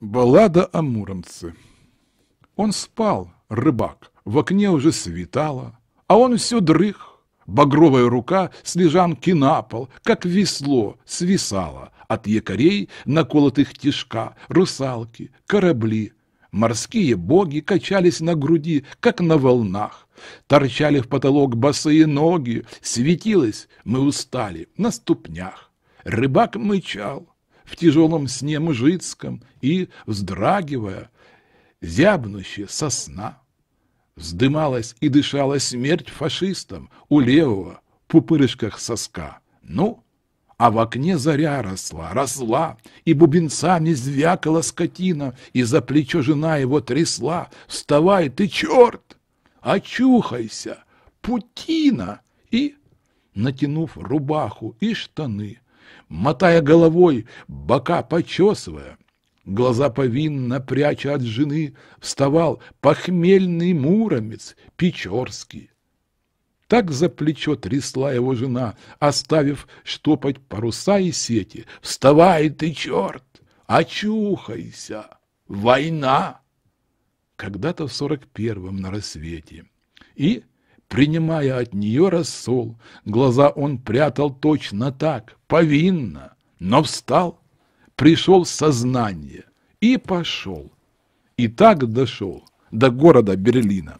Баллада о Муромце. Он спал, рыбак, в окне уже светало, а он все дрых. Багровая рука с лежанки на пол, как весло, свисала от якорей, наколотых тишка, русалки, корабли. Морские боги качались на груди, как на волнах. Торчали в потолок босые ноги, светилось, мы устали, на ступнях. Рыбак мычал, в тяжелом сне мужицком и, вздрагивая, зябнуще сосна. Вздымалась и дышала смерть фашистам у левого пупырышках соска. Ну, а в окне заря росла, росла, и бубенцами звякала скотина, и за плечо жена его трясла. «Вставай, ты черт! Очухайся! Путина!» И, натянув рубаху и штаны, мотая головой, бока почесывая. Глаза повинно, пряча от жены, вставал похмельный муромец Печорский. Так за плечо трясла его жена, оставив штопать паруса и сети. «Вставай ты, черт! Очухайся! Война!» Когда-то в сорок первом на рассвете. И принимая от нее рассол. Глаза он прятал точно так, повинно, но встал, пришел в сознание и пошел. И так дошел до города Берлина.